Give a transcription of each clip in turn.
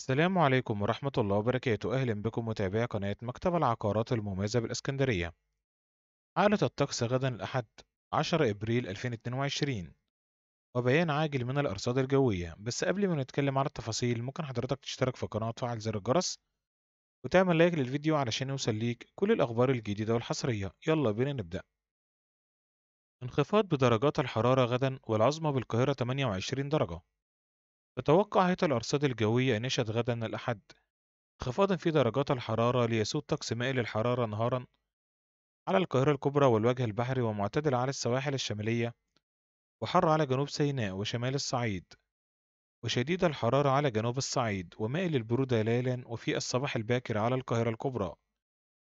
السلام عليكم ورحمة الله وبركاته أهلا بكم متابعي قناة مكتب العقارات المميزة بالإسكندرية عقلة الطقس غدا الأحد 10 إبريل 2022 وبيان عاجل من الأرصاد الجوية بس قبل ما نتكلم على التفاصيل ممكن حضرتك تشترك في القناة وتفعل زر الجرس وتعمل لايك للفيديو علشان يوصل ليك كل الأخبار الجديدة والحصرية يلا بينا نبدأ انخفاض بدرجات الحرارة غدا والعظمى بالقاهرة 28 درجة تتوقع هيئة الأرصاد الجوية أن يشهد غدا الأحد انخفاضا في درجات الحرارة ليسود طقس مائل الحرارة نهارا على القاهرة الكبرى والوجه البحري ومعتدل على السواحل الشمالية وحر على جنوب سيناء وشمال الصعيد وشديد الحرارة على جنوب الصعيد ومائل البرودة ليلا وفي الصباح الباكر على القاهرة الكبرى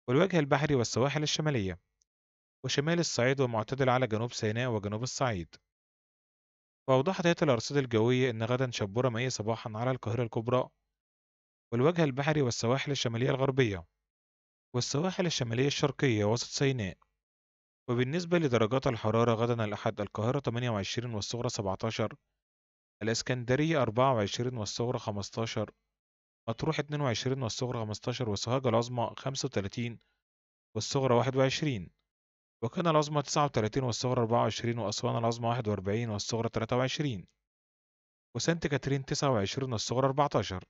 والوجه البحري والسواحل الشمالية وشمال الصعيد ومعتدل على جنوب سيناء وجنوب الصعيد وأوضحت هيئة الأرصاد الجوية إن غدا شبورة مائية صباحا على القاهرة الكبرى والوجه البحري والسواحل الشمالية الغربية والسواحل الشمالية الشرقية وسط سيناء وبالنسبة لدرجات الحرارة غدا الأحد القاهرة 28 والصغرى 17 الإسكندرية 24 والصغرى 15 مطروح 22 والصغرى 15 وسوهاج العظمى 35 والصغرى 21 وكان العظمى 39 والصغرى 24 وأسوان العظمى 41 والصغرى 23 وسانت كاترين 29 والصغرى 14